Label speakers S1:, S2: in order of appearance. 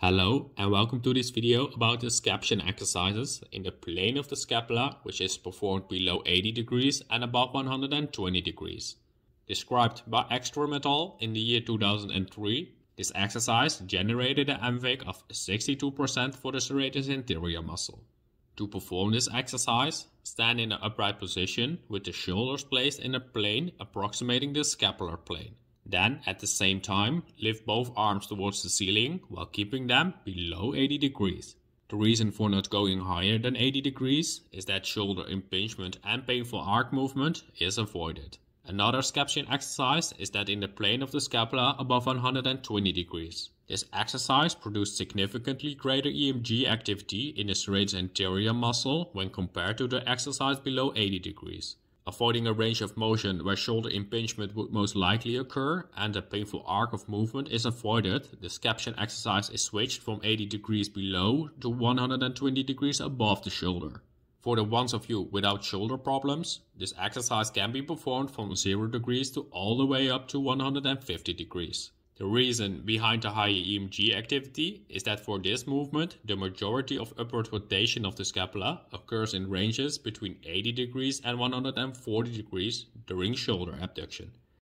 S1: Hello and welcome to this video about the scaption exercises in the plane of the scapula which is performed below 80 degrees and above 120 degrees. Described by et al. in the year 2003, this exercise generated an MVAC of 62% for the serratus interior muscle. To perform this exercise, stand in an upright position with the shoulders placed in a plane approximating the scapular plane. Then at the same time, lift both arms towards the ceiling while keeping them below 80 degrees. The reason for not going higher than 80 degrees is that shoulder impingement and painful arc movement is avoided. Another scaption exercise is that in the plane of the scapula above 120 degrees. This exercise produced significantly greater EMG activity in the serrated anterior muscle when compared to the exercise below 80 degrees avoiding a range of motion where shoulder impingement would most likely occur and a painful arc of movement is avoided, the scaption exercise is switched from 80 degrees below to 120 degrees above the shoulder. For the ones of you without shoulder problems, this exercise can be performed from 0 degrees to all the way up to 150 degrees. The reason behind the higher EMG activity is that for this movement, the majority of upward rotation of the scapula occurs in ranges between 80 degrees and 140 degrees during shoulder abduction.